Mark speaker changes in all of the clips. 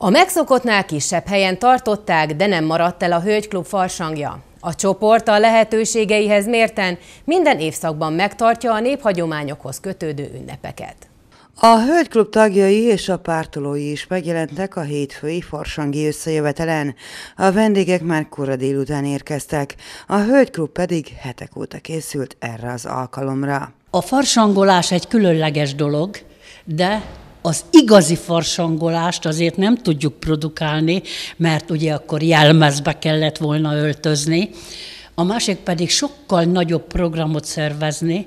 Speaker 1: A megszokottnál kisebb helyen tartották, de nem maradt el a Hölgyklub farsangja. A csoport a lehetőségeihez mérten minden évszakban megtartja a néphagyományokhoz kötődő ünnepeket.
Speaker 2: A Hölgyklub tagjai és a pártolói is megjelentek a hétfői farsangi összejövetelen. A vendégek már kora délután érkeztek,
Speaker 1: a Hölgyklub pedig hetek óta készült erre az alkalomra. A farsangolás egy különleges dolog, de az igazi farsangolást azért nem tudjuk produkálni, mert ugye akkor jelmezbe kellett volna öltözni, a másik pedig sokkal nagyobb programot szervezni,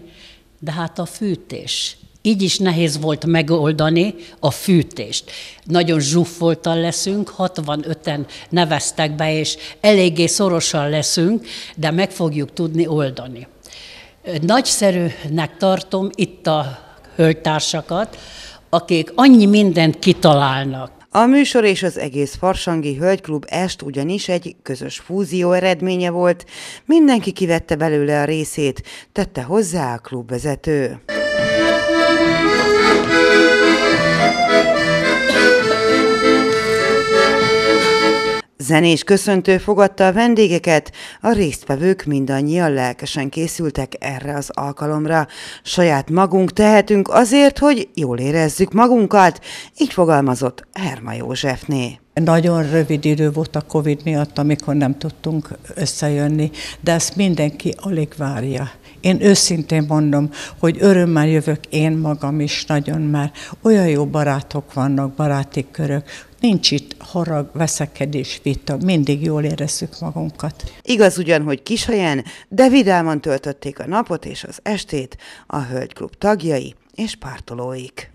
Speaker 1: de hát a fűtés. Így is nehéz volt megoldani a fűtést. Nagyon zsúfoltan leszünk, 65-en neveztek be, és eléggé szorosan leszünk, de meg fogjuk tudni oldani. Nagyszerűnek tartom itt a hölgytársakat, akik annyi mindent kitalálnak. A
Speaker 2: műsor és az egész Farsangi Hölgyklub est ugyanis egy közös fúzió eredménye volt, mindenki kivette belőle a részét, tette hozzá a klubvezető. Zenés köszöntő fogadta a vendégeket, a résztvevők mindannyian lelkesen készültek erre az alkalomra. Saját magunk tehetünk azért, hogy jól érezzük magunkat, így fogalmazott Herma
Speaker 3: Józsefné. Nagyon rövid idő volt a Covid miatt, amikor nem tudtunk összejönni, de ezt mindenki alig várja. Én őszintén mondom, hogy örömmel jövök én magam is nagyon már. Olyan jó barátok vannak, baráti körök, Nincs itt harag, veszekedés, vita, mindig jól érezzük magunkat. Igaz ugyan,
Speaker 2: hogy helyen, de vidáman töltötték a napot és az estét a Hölgyklub tagjai és pártolóik.